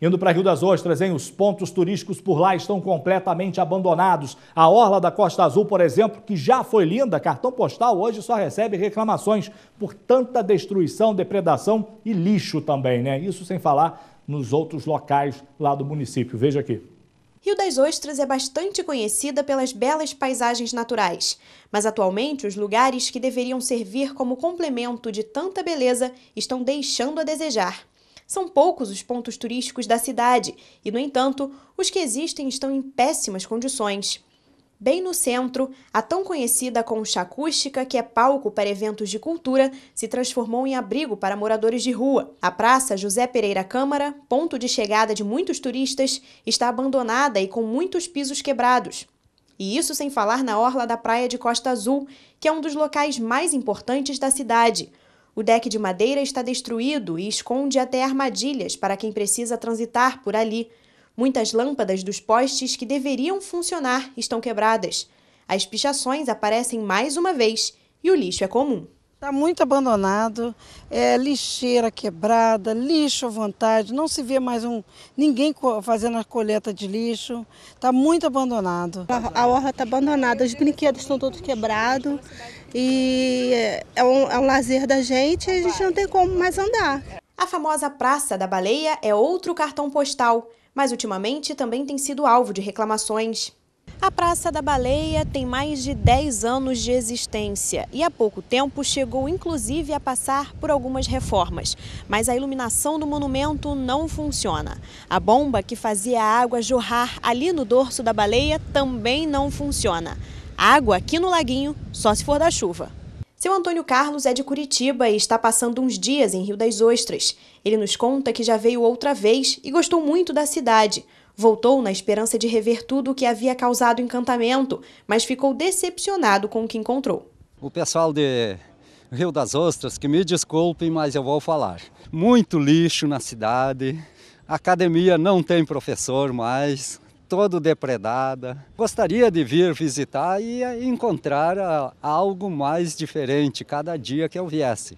Indo para Rio das Ostras, hein? Os pontos turísticos por lá estão completamente abandonados. A Orla da Costa Azul, por exemplo, que já foi linda, cartão postal, hoje só recebe reclamações por tanta destruição, depredação e lixo também, né? Isso sem falar nos outros locais lá do município. Veja aqui. Rio das Ostras é bastante conhecida pelas belas paisagens naturais, mas atualmente os lugares que deveriam servir como complemento de tanta beleza estão deixando a desejar. São poucos os pontos turísticos da cidade e, no entanto, os que existem estão em péssimas condições. Bem no centro, a tão conhecida concha acústica, que é palco para eventos de cultura, se transformou em abrigo para moradores de rua. A Praça José Pereira Câmara, ponto de chegada de muitos turistas, está abandonada e com muitos pisos quebrados. E isso sem falar na orla da Praia de Costa Azul, que é um dos locais mais importantes da cidade. O deck de madeira está destruído e esconde até armadilhas para quem precisa transitar por ali. Muitas lâmpadas dos postes que deveriam funcionar estão quebradas. As pichações aparecem mais uma vez e o lixo é comum. Está muito abandonado, é lixeira quebrada, lixo à vontade, não se vê mais um ninguém fazendo a coleta de lixo, está muito abandonado. A, a orla está abandonada, os brinquedos estão todos quebrados e é, é um, é um lazer da gente e a gente não tem como mais andar. A famosa Praça da Baleia é outro cartão postal, mas ultimamente também tem sido alvo de reclamações. A Praça da Baleia tem mais de 10 anos de existência e há pouco tempo chegou inclusive a passar por algumas reformas, mas a iluminação do monumento não funciona. A bomba que fazia a água jorrar ali no dorso da baleia também não funciona. A água aqui no laguinho só se for da chuva. Seu Antônio Carlos é de Curitiba e está passando uns dias em Rio das Ostras. Ele nos conta que já veio outra vez e gostou muito da cidade. Voltou na esperança de rever tudo o que havia causado encantamento, mas ficou decepcionado com o que encontrou. O pessoal de Rio das Ostras, que me desculpem, mas eu vou falar. Muito lixo na cidade, a academia não tem professor mais, todo depredada. Gostaria de vir visitar e encontrar ah, algo mais diferente cada dia que eu viesse.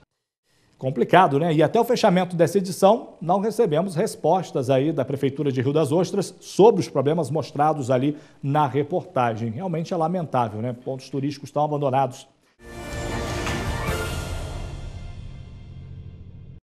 Complicado, né? E até o fechamento dessa edição, não recebemos respostas aí da Prefeitura de Rio das Ostras sobre os problemas mostrados ali na reportagem. Realmente é lamentável, né? Pontos turísticos estão abandonados